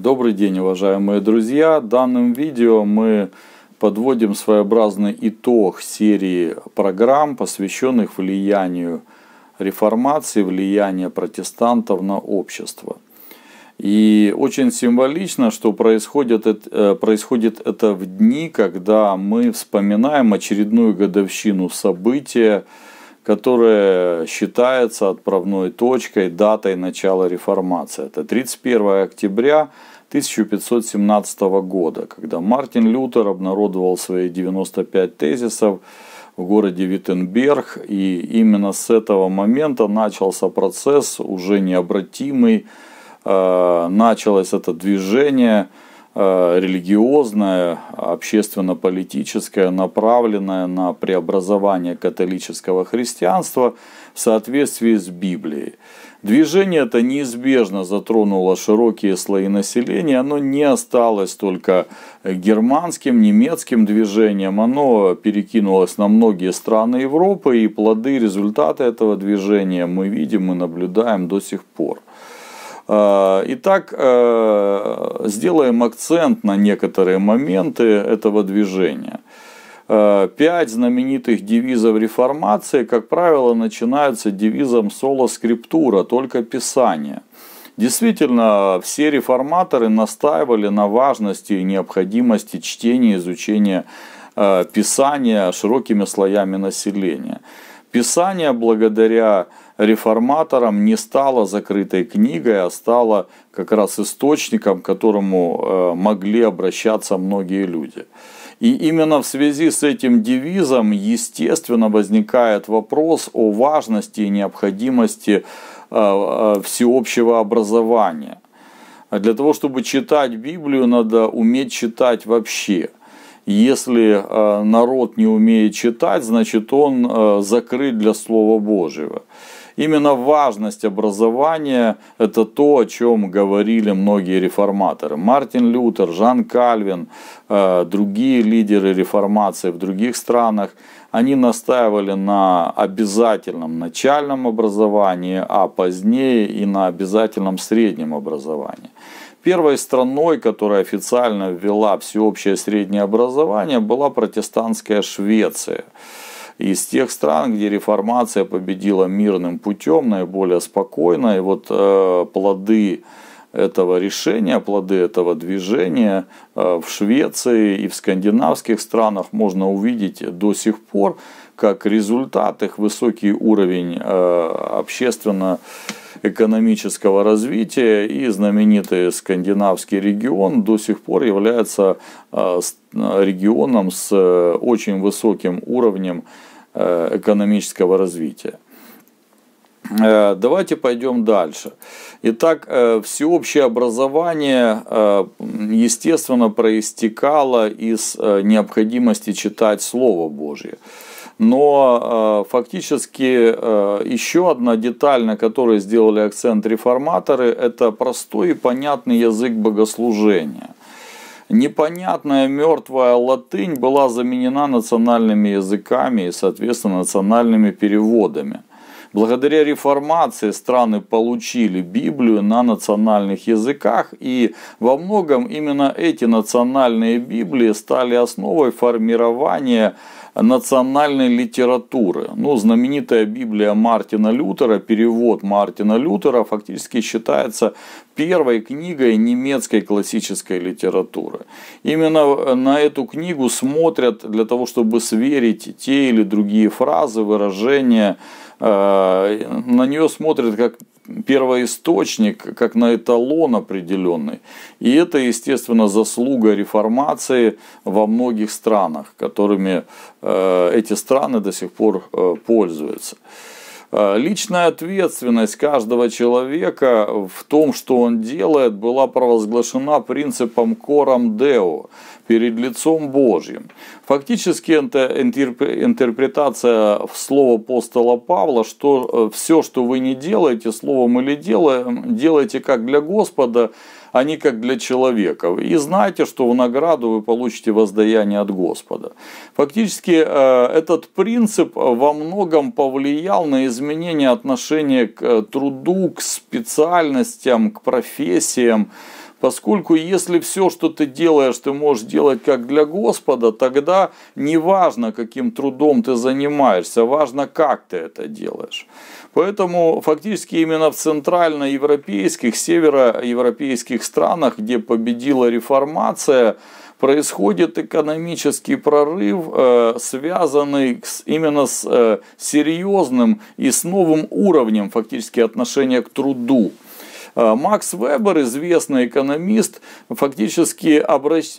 Добрый день, уважаемые друзья! Данным видео мы подводим своеобразный итог серии программ, посвященных влиянию реформации, влияния протестантов на общество. И очень символично, что происходит, э, происходит это в дни, когда мы вспоминаем очередную годовщину события, которая считается отправной точкой, датой начала реформации. Это 31 октября 1517 года, когда Мартин Лютер обнародовал свои 95 тезисов в городе Виттенберг, и именно с этого момента начался процесс, уже необратимый, э, началось это движение – Э, религиозная, общественно-политическая, направленная на преобразование католического христианства в соответствии с Библией. Движение это неизбежно затронуло широкие слои населения, оно не осталось только германским, немецким движением, оно перекинулось на многие страны Европы, и плоды, результаты этого движения мы видим и наблюдаем до сих пор. Э, итак, э, сделаем акцент на некоторые моменты этого движения. Э, пять знаменитых девизов реформации, как правило, начинаются девизом соло скриптура, только писание. Действительно, все реформаторы настаивали на важности и необходимости чтения и изучения Писания широкими слоями населения. Писание благодаря реформатором не стала закрытой книгой, а стала как раз источником, к которому э, могли обращаться многие люди. И именно в связи с этим девизом, естественно, возникает вопрос о важности и необходимости э, э, всеобщего образования. Для того, чтобы читать Библию, надо уметь читать вообще – если народ не умеет читать, значит он закрыт для Слова Божьего. Именно важность образования – это то, о чем говорили многие реформаторы. Мартин Лютер, Жан Кальвин, э, другие лидеры реформации в других странах они настаивали на обязательном начальном образовании, а позднее и на обязательном среднем образовании. Первой страной, которая официально ввела всеобщее среднее образование, была протестантская Швеция из тех стран, где реформация победила мирным путем, наиболее спокойно. И вот э, плоды этого решения, плоды этого движения э, в Швеции и в скандинавских странах можно увидеть до сих пор как результат их высокий уровень э, общественно экономического развития и знаменитый скандинавский регион до сих пор является э, регионом с очень высоким уровнем Э, экономического развития. Э, давайте пойдем дальше. Итак, э, всеобщее образование, естественно, проистекало из необходимости читать Слово Божье. Но фактически еще одна деталь, на которой сделали акцент реформаторы, это простой и понятный язык богослужения непонятная мертвая латынь была заменена национальными языками и, соответственно, национальными переводами. Благодаря реформации страны получили Библию на национальных языках, и во многом именно эти национальные Библии стали основой формирования национальной литературы. Ну, знаменитая Библия Мартина Лютера, перевод Мартина Лютера фактически считается первой книгой немецкой классической литературы. Именно на эту книгу смотрят для того, чтобы сверить те или другие фразы, выражения. Э, на нее смотрят как первоисточник, как на эталон определенный. И это, естественно, заслуга реформации во многих странах, которыми э, эти страны до сих пор э, пользуются. Э, личная ответственность каждого человека в том, что он делает, была провозглашена принципом кором део перед лицом Божьим. Фактически это интерпретация в слово апостола Павла, что э, все, что вы не делаете, словом или делаем, делайте как для Господа, они как для человека. И знайте, что в награду вы получите воздаяние от Господа. Фактически э, этот принцип во многом повлиял на изменение отношения к э, труду, к специальностям, к профессиям. Поскольку если все, что ты делаешь, ты можешь делать как для Господа, тогда не важно, каким трудом ты занимаешься, важно, как ты это делаешь. Поэтому фактически именно в центральноевропейских, североевропейских странах, где победила реформация, происходит экономический прорыв, э, связанный именно с э, серьезным и с новым уровнем фактически отношения к труду. Э, Макс Вебер, известный экономист, фактически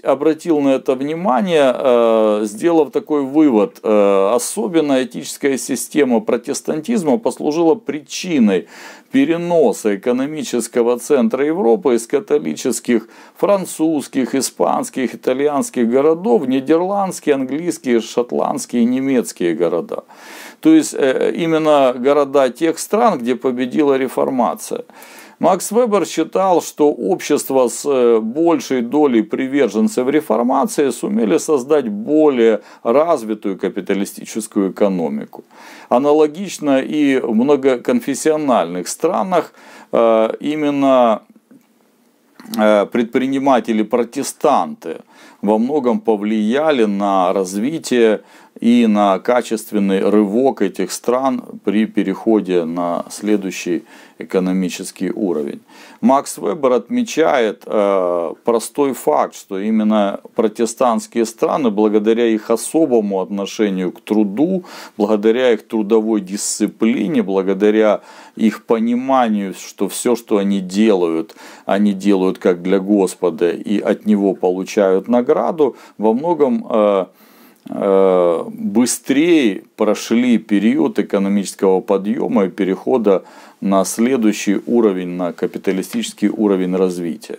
обратил на это внимание, э, сделав такой вывод. Э, Особенная этическая система протестантизма послужила причиной переноса экономического центра Европы из католических французских, испанских, итальянских городов в нидерландские, английские, шотландские и немецкие города. То есть именно города тех стран, где победила реформация. Макс Вебер считал, что общество с э, большей долей приверженцев реформации сумели создать более развитую капиталистическую экономику. Аналогично и в многоконфессиональных странах э, именно э, предприниматели-протестанты во многом повлияли на развитие и на качественный рывок этих стран при переходе на следующий экономический уровень. Макс Вебер отмечает э, простой факт, что именно протестантские страны, благодаря их особому отношению к труду, благодаря их трудовой дисциплине, благодаря их пониманию, что все, что они делают, они делают как для Господа и от Него получают награду, во многом э, Э, быстрее прошли период экономического подъема и перехода на следующий уровень, на капиталистический уровень развития.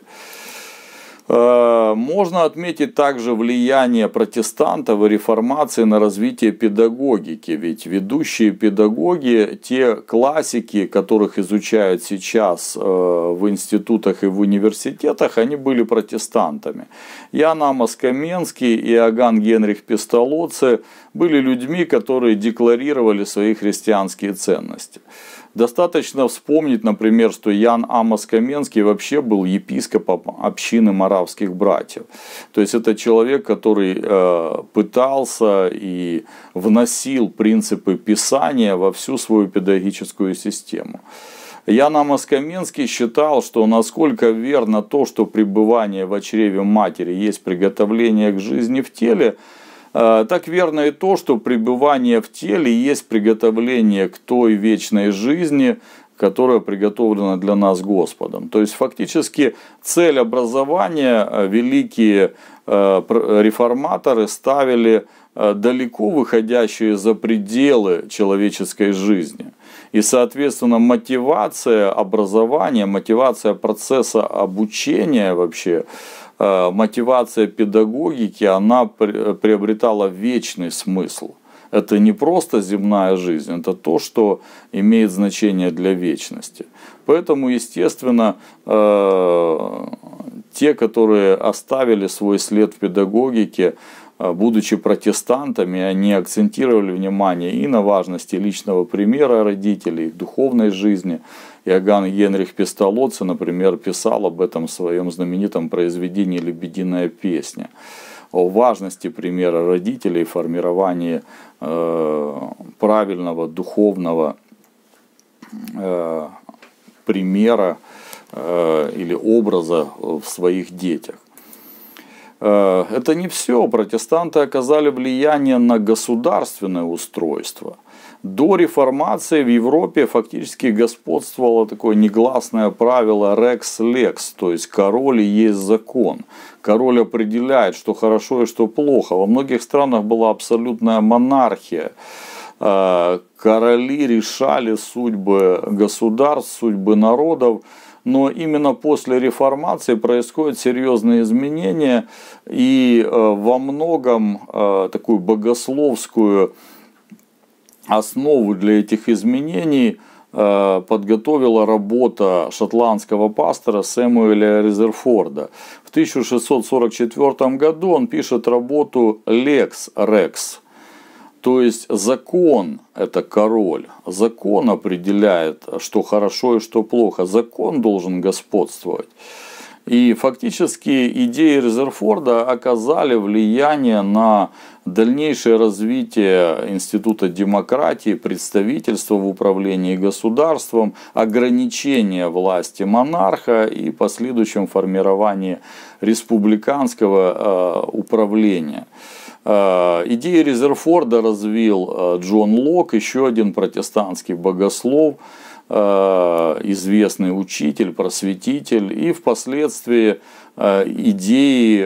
Э, можно отметить также влияние протестантов и реформации на развитие педагогики, ведь ведущие педагоги, те классики, которых изучают сейчас э, в институтах и в университетах, они были протестантами. Ян Амос Каменский и Аган Генрих Пестолоци были людьми, которые декларировали свои христианские ценности. Достаточно вспомнить, например, что Ян Амос Каменский вообще был епископом общины маравских братьев. То есть это человек, который э, пытался и вносил принципы Писания во всю свою педагогическую систему. Ян Амос Каменский считал, что насколько верно то, что пребывание в чреве матери есть приготовление к жизни в теле – Э, так верно и то, что пребывание в теле есть приготовление к той вечной жизни, которая приготовлена для нас Господом. То есть фактически цель образования э, великие э, реформаторы ставили далеко выходящие за пределы человеческой жизни. И, соответственно, мотивация образования, мотивация процесса обучения вообще, Э, мотивация педагогики, она приобретала вечный смысл. Это не просто земная жизнь, это то, что имеет значение для вечности. Поэтому, естественно, э, те, которые оставили свой след в педагогике, а, будучи протестантами, они акцентировали внимание и на важности личного примера родителей, их духовной жизни. Иоганн Генрих Пестолоци, например, писал об этом в своем знаменитом произведении «Лебединая песня» о важности примера родителей, формировании э, правильного духовного э, примера э, или образа в своих детях. Э, это не все. Протестанты оказали влияние на государственное устройство. До реформации в Европе фактически господствовало такое негласное правило «rex lex», то есть «король и есть закон». Король определяет, что хорошо и что плохо. Во многих странах была абсолютная монархия э, короли решали судьбы государств, судьбы народов, но именно после реформации происходят серьезные изменения и э, во многом э, такую богословскую основу для этих изменений э, подготовила работа шотландского пастора Сэмуэля Резерфорда. В 1644 году он пишет работу «Лекс Рекс», то есть закон – это король. Закон определяет, что хорошо и что плохо. Закон должен господствовать. И фактически идеи Резерфорда оказали влияние на дальнейшее развитие института демократии, представительства в управлении государством, ограничение власти монарха и последующем формировании республиканского э, управления. Э, идеи Резерфорда развил э, Джон Лок, еще один протестантский богослов, э, известный учитель, просветитель, и впоследствии идеи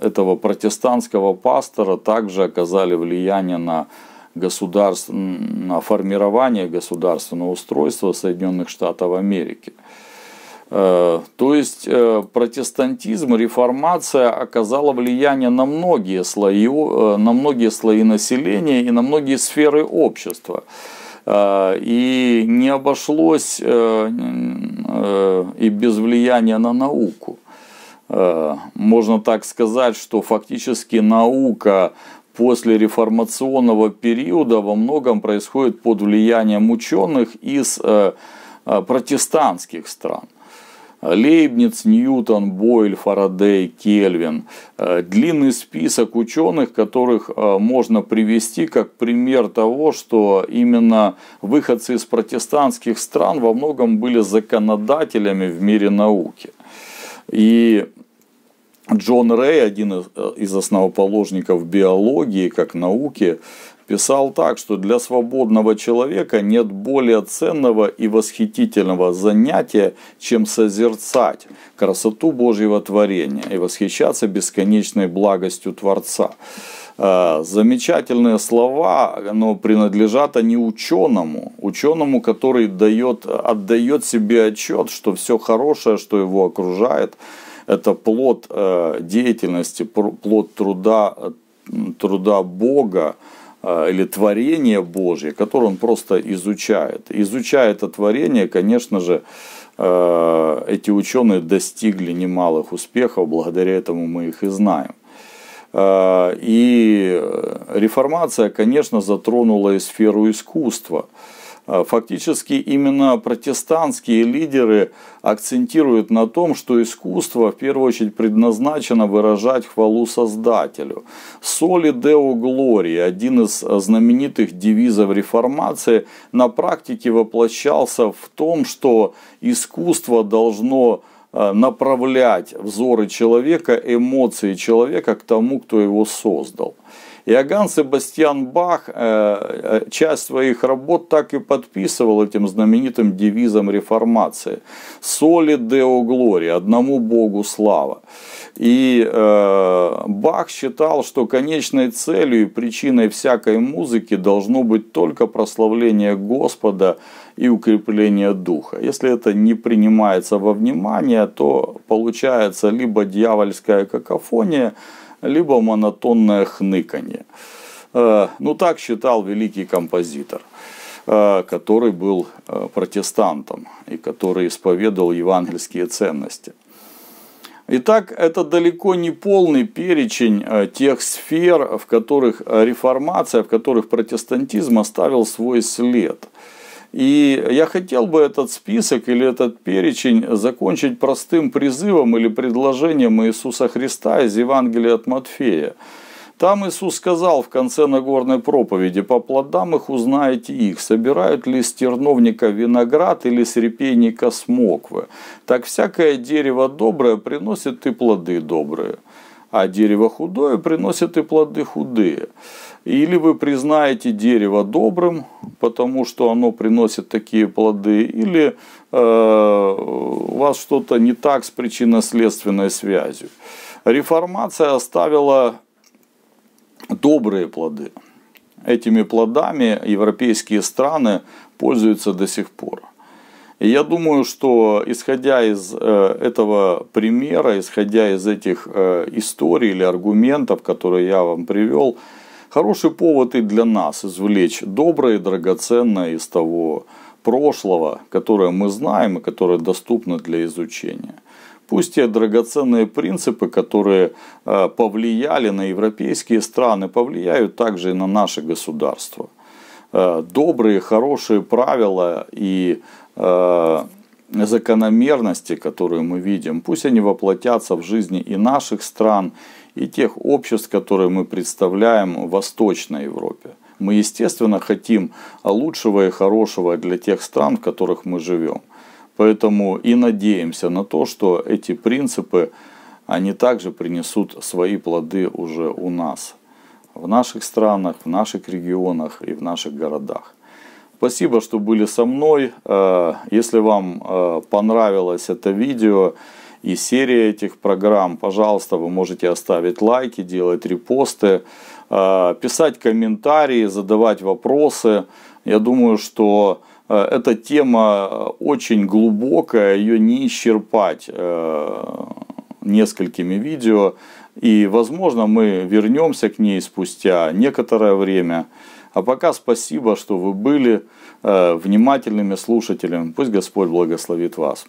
этого протестантского пастора также оказали влияние на государств, на формирование государственного устройства Соединенных Штатов Америки. Э, то есть э, протестантизм, реформация оказала влияние на многие слои, э, на многие слои населения и на многие сферы общества. И не обошлось и без влияния на науку. Можно так сказать, что фактически наука после реформационного периода во многом происходит под влиянием ученых из протестантских стран. Лейбниц, Ньютон, Бойль, Фарадей, Кельвин. Э, длинный список ученых, которых э, можно привести как пример того, что именно выходцы из протестантских стран во многом были законодателями в мире науки. И Джон Рэй, один из э, основоположников биологии как науки, писал так, что для свободного человека нет более ценного и восхитительного занятия, чем созерцать красоту Божьего творения и восхищаться бесконечной благостью Творца. Э, замечательные слова, но принадлежат они ученому, ученому, который дает, отдает себе отчет, что все хорошее, что его окружает, это плод э, деятельности, плод труда, э, труда Бога, а, или творение Божье, которое он просто изучает. Изучая это творение, конечно же, а, эти ученые достигли немалых успехов, благодаря этому мы их и знаем. А, и реформация, конечно, затронула и сферу искусства. А, фактически именно протестантские лидеры акцентируют на том, что искусство в первую очередь предназначено выражать хвалу Создателю. Соли Део Глории, один из а, знаменитых девизов реформации, на практике воплощался в том, что искусство должно а, направлять взоры человека, эмоции человека к тому, кто его создал. Иоганн Себастьян Бах э, э, часть своих работ так и подписывал этим знаменитым девизом реформации. «Соли Део Глори» – «Одному Богу слава». И э, Бах считал, что конечной целью и причиной всякой музыки должно быть только прославление Господа и укрепление духа. Если это не принимается во внимание, то получается либо дьявольская какофония – либо монотонное хныканье. Э, ну, так считал великий композитор, э, который был э, протестантом и который исповедовал евангельские ценности. Итак, это далеко не полный перечень тех сфер, в которых реформация, в которых протестантизм оставил свой след – и я хотел бы этот список или этот перечень закончить простым призывом или предложением Иисуса Христа из Евангелия от Матфея. Там Иисус сказал в конце Нагорной проповеди, «По плодам их узнаете их, собирают ли с терновника виноград или с репейника смоквы. Так всякое дерево доброе приносит и плоды добрые, а дерево худое приносит и плоды худые. Или вы признаете дерево добрым, потому что оно приносит такие плоды, или э, у вас что-то не так с причинно-следственной связью. Реформация оставила добрые плоды. Этими плодами европейские страны пользуются до сих пор. И я думаю, что исходя из э, этого примера, исходя из этих э, историй или аргументов, которые я вам привел, Хороший повод и для нас извлечь доброе и драгоценное из того прошлого, которое мы знаем и которое доступно для изучения. Пусть те драгоценные принципы, которые э, повлияли на европейские страны, повлияют также и на наше государство. Э, добрые, хорошие правила и э, закономерности, которые мы видим, пусть они воплотятся в жизни и наших стран, и тех обществ, которые мы представляем в Восточной Европе. Мы, естественно, хотим лучшего и хорошего для тех стран, в которых мы живем. Поэтому и надеемся на то, что эти принципы, они также принесут свои плоды уже у нас, в наших странах, в наших регионах и в наших городах. Спасибо, что были со мной. Э, если вам э, понравилось это видео, и серия этих программ. Пожалуйста, вы можете оставить лайки, делать репосты, э, писать комментарии, задавать вопросы. Я думаю, что э, эта тема очень глубокая, ее не исчерпать э, несколькими видео. И, возможно, мы вернемся к ней спустя некоторое время. А пока спасибо, что вы были внимательными слушателями. Пусть Господь благословит вас.